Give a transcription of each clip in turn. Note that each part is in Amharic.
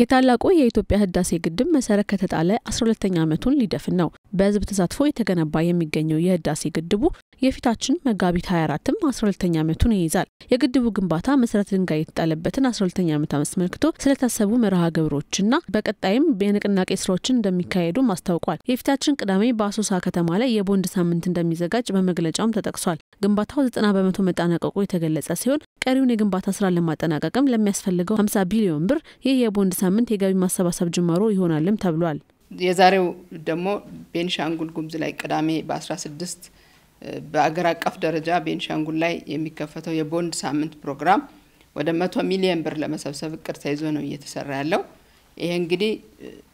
የታላቁ የኢትዮጵያ ህዳሴ ግድብ መሰረት ከተጣለ 12ኛ ዓመቱን ሊደፍን ነው። በህዝብ ተሳትፎ የተገነባ የሚገኘው የህዳሴ ግድቡ የፊታችን መጋቢት 24ም 12ኛ ዓመቱን ይይዛል። የግድቡ ግንባታ መሰረት ድንጋይ የተጣለበትን 12 ተኛ ዓመት አስመልክቶ ስለታሰቡ መርሃ ግብሮችና በቀጣይም የንቅናቄ ስራዎችን እንደሚካሄዱ አስታውቋል። የፊታችን ቅዳሜ በአሶሳ ከተማ ላይ የቦንድ ሳምንት እንደሚዘጋጅ በመግለጫውም ተጠቅሷል። ግንባታው ዘጠና በመቶ መጠናቀቁ የተገለጸ ሲሆን ቀሪውን የግንባታ ስራ ለማጠናቀቅም ለሚያስፈልገው 50 ቢሊዮን ብር ይህ የቦንድ ሳምንት የገቢ ማሰባሰብ ጅማሮ ይሆናልም ተብሏል። የዛሬው ደግሞ ቤንሻንጉል ጉምዝ ላይ ቅዳሜ በ16 በአገር አቀፍ ደረጃ ቤንሻንጉል ላይ የሚከፈተው የቦንድ ሳምንት ፕሮግራም ወደ መቶ ሚሊየን ብር ለመሰብሰብ እቅድ ተይዞ ነው እየተሰራ ያለው። ይሄ እንግዲህ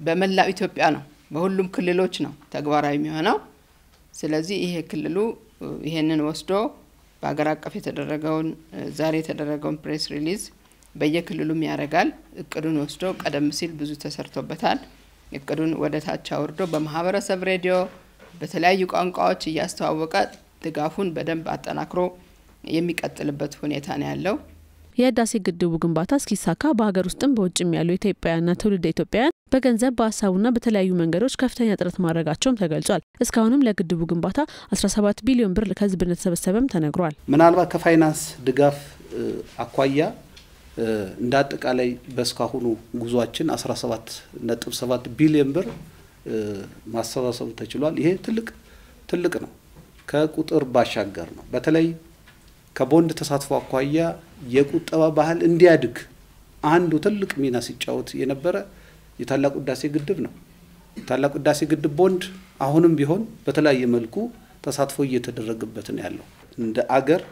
በመላው ኢትዮጵያ ነው፣ በሁሉም ክልሎች ነው ተግባራዊ የሚሆነው። ስለዚህ ይሄ ክልሉ ይሄንን ወስዶ በሀገር አቀፍ የተደረገውን ዛሬ የተደረገውን ፕሬስ ሪሊዝ በየክልሉም ያደርጋል። እቅዱን ወስዶ ቀደም ሲል ብዙ ተሰርቶበታል። እቅዱን ወደ ታች አውርዶ በማህበረሰብ ሬዲዮ በተለያዩ ቋንቋዎች እያስተዋወቀ ድጋፉን በደንብ አጠናክሮ የሚቀጥልበት ሁኔታ ነው ያለው። የህዳሴ ግድቡ ግንባታ እስኪሳካ በሀገር ውስጥም በውጭም ያሉ ኢትዮጵያውያንና ትውልድ ኢትዮጵያውያን በገንዘብ በሀሳቡና በተለያዩ መንገዶች ከፍተኛ ጥረት ማድረጋቸውም ተገልጿል። እስካሁንም ለግድቡ ግንባታ 17 ቢሊዮን ብር ከህዝብ እንደተሰበሰበም ተነግሯል። ምናልባት ከፋይናንስ ድጋፍ አኳያ እንደ አጠቃላይ በእስካሁኑ ጉዟችን 17.7 ቢሊዮን ብር ማሰባሰብ ተችሏል። ይሄ ትልቅ ትልቅ ነው። ከቁጥር ባሻገር ነው። በተለይ ከቦንድ ተሳትፎ አኳያ የቁጠባ ባህል እንዲያድግ አንዱ ትልቅ ሚና ሲጫወት የነበረ የታላቁ ህዳሴ ግድብ ነው። የታላቁ ህዳሴ ግድብ ቦንድ አሁንም ቢሆን በተለያየ መልኩ ተሳትፎ እየተደረገበት ነው ያለው። እንደ አገር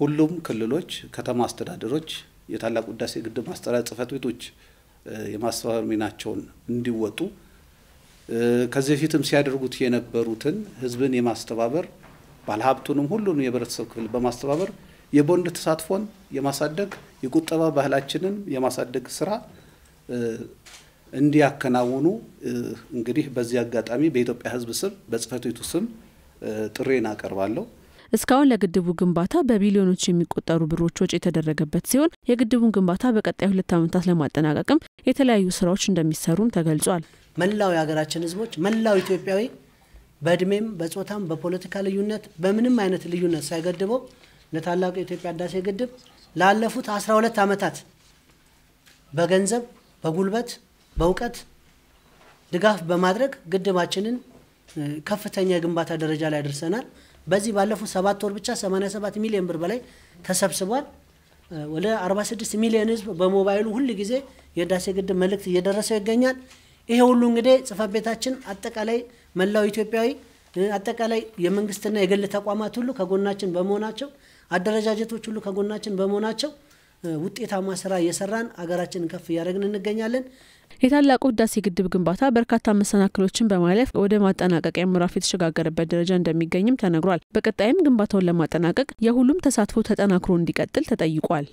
ሁሉም ክልሎች፣ ከተማ አስተዳደሮች የታላቁ ህዳሴ ግድብ ማስጠሪያ ጽህፈት ቤቶች የማስተባበር ሚናቸውን እንዲወጡ ከዚህ በፊትም ሲያደርጉት የነበሩትን ህዝብን የማስተባበር ባለሀብቱንም ሁሉንም የህብረተሰብ ክፍል በማስተባበር የቦንድ ተሳትፎን የማሳደግ የቁጠባ ባህላችንን የማሳደግ ስራ እንዲያከናውኑ እንግዲህ በዚህ አጋጣሚ በኢትዮጵያ ህዝብ ስም በጽህፈት ቤቱ ስም ጥሬን አቀርባለሁ። እስካሁን ለግድቡ ግንባታ በቢሊዮኖች የሚቆጠሩ ብሮች ወጪ የተደረገበት ሲሆን የግድቡን ግንባታ በቀጣይ ሁለት ዓመታት ለማጠናቀቅም የተለያዩ ስራዎች እንደሚሰሩም ተገልጿል። መላው የሀገራችን ህዝቦች፣ መላው ኢትዮጵያዊ በእድሜም በጾታም በፖለቲካ ልዩነት በምንም አይነት ልዩነት ሳይገድበው ለታላቁ የኢትዮጵያ ህዳሴ ግድብ ላለፉት 12 ዓመታት በገንዘብ፣ በጉልበት፣ በእውቀት ድጋፍ በማድረግ ግድባችንን ከፍተኛ የግንባታ ደረጃ ላይ ደርሰናል። በዚህ ባለፉት ሰባት ወር ብቻ 87 ሚሊዮን ብር በላይ ተሰብስቧል። ወደ 46 ሚሊዮን ህዝብ በሞባይሉ ሁል ጊዜ የህዳሴ ግድብ መልእክት እየደረሰው ይገኛል። ይሄ ሁሉ እንግዲህ ጽህፈት ቤታችን አጠቃላይ መላው ኢትዮጵያዊ አጠቃላይ የመንግስትና የግል ተቋማት ሁሉ ከጎናችን በመሆናቸው አደረጃጀቶች ሁሉ ከጎናችን በመሆናቸው ውጤታማ ስራ እየሰራን አገራችንን ከፍ እያደረግን እንገኛለን። የታላቁ ህዳሴ ግድብ ግንባታ በርካታ መሰናክሎችን በማለፍ ወደ ማጠናቀቂያ ምዕራፍ የተሸጋገረበት ደረጃ እንደሚገኝም ተነግሯል። በቀጣይም ግንባታውን ለማጠናቀቅ የሁሉም ተሳትፎ ተጠናክሮ እንዲቀጥል ተጠይቋል።